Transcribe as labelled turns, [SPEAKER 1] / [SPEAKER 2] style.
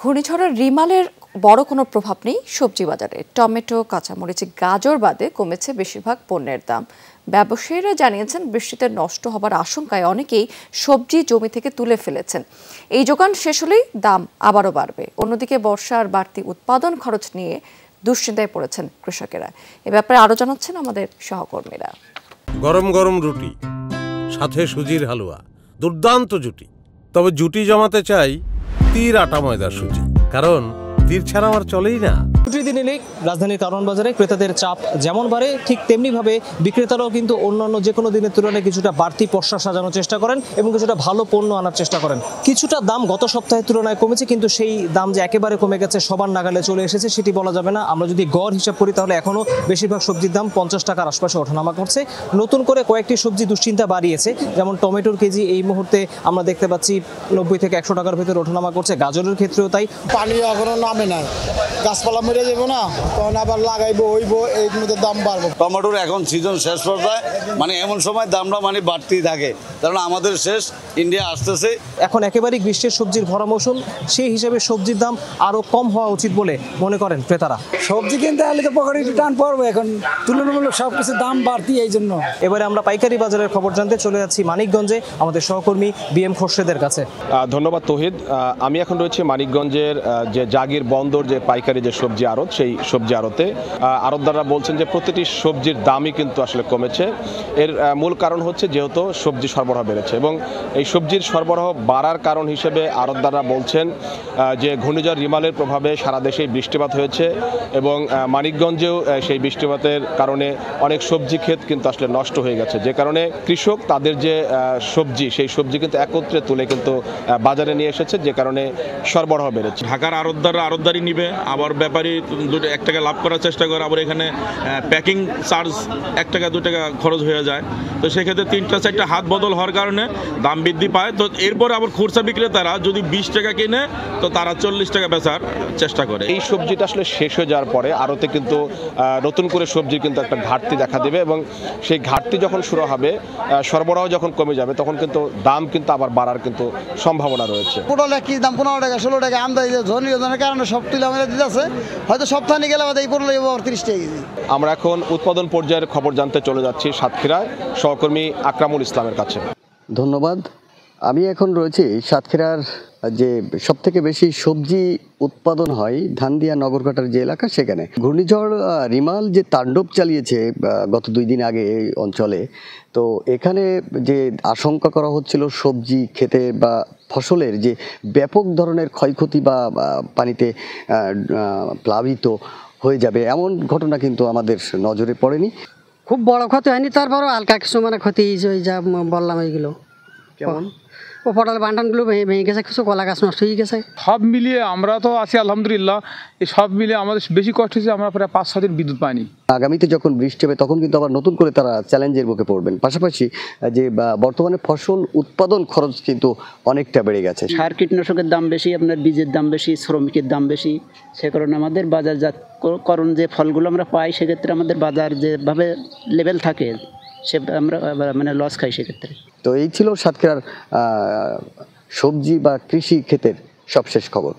[SPEAKER 1] ঘূর্ণিঝড়ের রিমালের বড় কোনো প্রভাব নেই সবজি বাজারে টমেটো কাঁচামরিচ গাজর বাদে কমেছে বেশিরভাগ পণ্যের দাম ব্যবসায়ীরা জানিয়েছেন বৃষ্টিতে নষ্ট হবার আশঙ্কায় অনেকেই সবজি জমি থেকে তুলে ফেলেছেন এই যোগান শেষ হলেই দাম আবারও বাড়বে অন্যদিকে বর্ষার বাড়তি উৎপাদন খরচ নিয়ে দুশ্চিন্তায় পড়েছেন কৃষকেরা এ ব্যাপারে আরও জানাচ্ছেন আমাদের সহকর্মীরা
[SPEAKER 2] গরম গরম রুটি সাথে সুজির হালুয়া দুর্দান্ত জুটি তবে জুটি জমাতে চাই তীর আটা ময়দার সুজি
[SPEAKER 1] কারণ তীর ছাড়া আমার চলেই না প্রতিদিন এলেই রাজধানীর কারণ বাজারে ক্রেতাদের চাপ যেমন বাড়ে ঠিক তেমনিভাবে বিক্রেতারাও কিন্তু অন্যান্য যে কোনো দিনের তুলনায় কিছুটা বাড়তি পশ্চা সাজানোর চেষ্টা করেন এবং কিছুটা ভালো পণ্য আনার চেষ্টা করেন কিছুটা দাম গত সপ্তাহের তুলনায় কমেছে কিন্তু সেই দাম যে একেবারে কমে গেছে সবার নাগালে চলে এসেছে সেটি বলা যাবে না আমরা যদি গড় হিসাব করি তাহলে এখনও বেশিরভাগ সবজির দাম পঞ্চাশ টাকার আশপাশে ওঠানামা করছে নতুন করে কয়েকটি সবজি দুশ্চিন্তা বাড়িয়েছে যেমন টমেটোর কেজি এই মুহূর্তে আমরা দেখতে পাচ্ছি নব্বই থেকে একশো টাকার ভেতরে ওঠানামা করছে গাজরের ক্ষেত্রেও তাই
[SPEAKER 2] পানি এখনও নামে না গাছপালা বেড়ে যাবো না তখন আবার লাগাইবো হইবো এই মধ্যে দাম বাড়বো টমেটোর এখন সিজন শেষ পর্যায়ে মানে এমন সময় দামটা মানে বাড়তেই থাকে কারণ আমাদের শেষ ইন্ডিয়া আসতেছে
[SPEAKER 1] এখন একেবারেই গ্রীষ্মের সবজির ভরা মৌসুম সেই হিসাবে সবজির দাম আরও কম হওয়া উচিত বলে মনে করেন ক্রেতারা সবজি কিনতে হলে তো পকেটে একটু টান পড়বো এখন তুলনামূলক সব কিছু দাম বাড়তি এই জন্য এবারে আমরা পাইকারি বাজারের খবর জানতে চলে যাচ্ছি মানিকগঞ্জে আমাদের সহকর্মী বি এম খোরশেদের কাছে
[SPEAKER 2] ধন্যবাদ তোহিদ আমি এখন রয়েছি মানিকগঞ্জের যে জাগির বন্দর যে পাইকারি যে সবজি আড়ত সেই সবজি আড়তে আড়তদাররা বলছেন যে প্রতিটি সবজির দামই কিন্তু আসলে কমেছে এর মূল কারণ হচ্ছে যেহেতু সবজি সরবরাহ বেড়েছে এবং এই সবজির সরবরাহ বাড়ার কারণ হিসেবে আড়তদাররা বলছেন যে ঘূর্ণিঝড় রিমালের প্রভাবে সারা দেশেই বৃষ্টিপাত হয়েছে এবং মানিকগঞ্জেও সেই বৃষ্টিপাতের কারণে অনেক সবজি ক্ষেত কিন্তু আসলে নষ্ট হয়ে গেছে যে কারণে কৃষক তাদের যে সবজি সেই সবজি কিন্তু একত্রে তুলে কিন্তু বাজারে নিয়ে এসেছে যে কারণে সরবরাহ বেড়েছে ঢাকার আড়তদাররা আড়তদারি নিবে আবার ব্যাপারী দুটো এক টাকা লাভ করার চেষ্টা করে আবার এখানে প্যাকিং চার্জ এক টাকা দু টাকা খরচ হয়ে যায় তো সেক্ষেত্রে তিনটা চারটা হাত বদল হওয়ার কারণে দাম বৃদ্ধি পায় তো এরপর আবার খুচরা বিক্রেতারা যদি বিশ টাকা কিনে তো তারা চল্লিশ টাকা বেচার চেষ্টা করে এই সবজিটা আসলে শেষ হয়ে যাওয়ার পরে আরতে কিন্তু নতুন করে সবজির কিন্তু একটা ঘাটতি দেখা দেবে এবং সেই ঘাটতি যখন শুরু হবে সরবরাহ যখন কমে যাবে তখন কিন্তু দাম কিন্তু আবার বাড়ার কিন্তু সম্ভাবনা রয়েছে
[SPEAKER 3] পটল কি দাম পনেরো টাকা ষোলো টাকা আমদানি ধনীয় কারণে সব তুলে আমরা দিতেছে হয়তো সপ্তাহে গেলে আমাদের এই পড়লো আবার তিরিশ টাকা কেজি আমরা এখন
[SPEAKER 2] উৎপাদন পর্যায়ের খবর জানতে চলে যাচ্ছি সাতক্ষীরায় সহকর্মী আকরামুল ইসলামের কাছে
[SPEAKER 3] ধন্যবাদ আমি এখন রয়েছি সাতক্ষীরার যে সব থেকে বেশি সবজি উৎপাদন হয় ধানদিয়া নগরকাটার যে এলাকা সেখানে ঘূর্ণিঝড় রিমাল যে তাণ্ডব চালিয়েছে গত দুই দিন আগে এই অঞ্চলে তো এখানে যে আশঙ্কা করা হচ্ছিল সবজি খেতে বা ফসলের যে ব্যাপক ধরনের ক্ষয়ক্ষতি বা পানিতে প্লাবিত হয়ে যাবে এমন ঘটনা কিন্তু আমাদের নজরে পড়েনি খুব বড় ক্ষতি হয়নি তারপরও হালকা কিছু মানে ক্ষতি যা বললাম এইগুলো কেমন ও পটল বান্টানগুলো ভেঙে গেছে কিছু কলা গাছ নষ্ট হয়ে গেছে সব মিলিয়ে আমরা
[SPEAKER 2] তো আছি আলহামদুলিল্লাহ এই সব মিলিয়ে আমাদের বেশি কষ্ট হয়েছে আমরা প্রায় পাঁচ ছদিন বিদ্যুৎ পাইনি
[SPEAKER 3] আগামীতে যখন বৃষ্টি হবে তখন কিন্তু আবার নতুন করে তারা চ্যালেঞ্জের মুখে পড়বেন পাশাপাশি যে বর্তমানে ফসল উৎপাদন খরচ কিন্তু অনেকটা বেড়ে গেছে
[SPEAKER 1] সার কীটনাশকের দাম বেশি আপনার বীজের দাম বেশি শ্রমিকের দাম বেশি সে কারণে আমাদের করণ যে ফলগুলো আমরা পাই সেক্ষেত্রে আমাদের বাজার যেভাবে লেভেল থাকে সে আমরা মানে লস খাই সেক্ষেত্রে
[SPEAKER 3] তো এই ছিল সাতক্ষীরার সবজি বা কৃষি ক্ষেতের সবশেষ খবর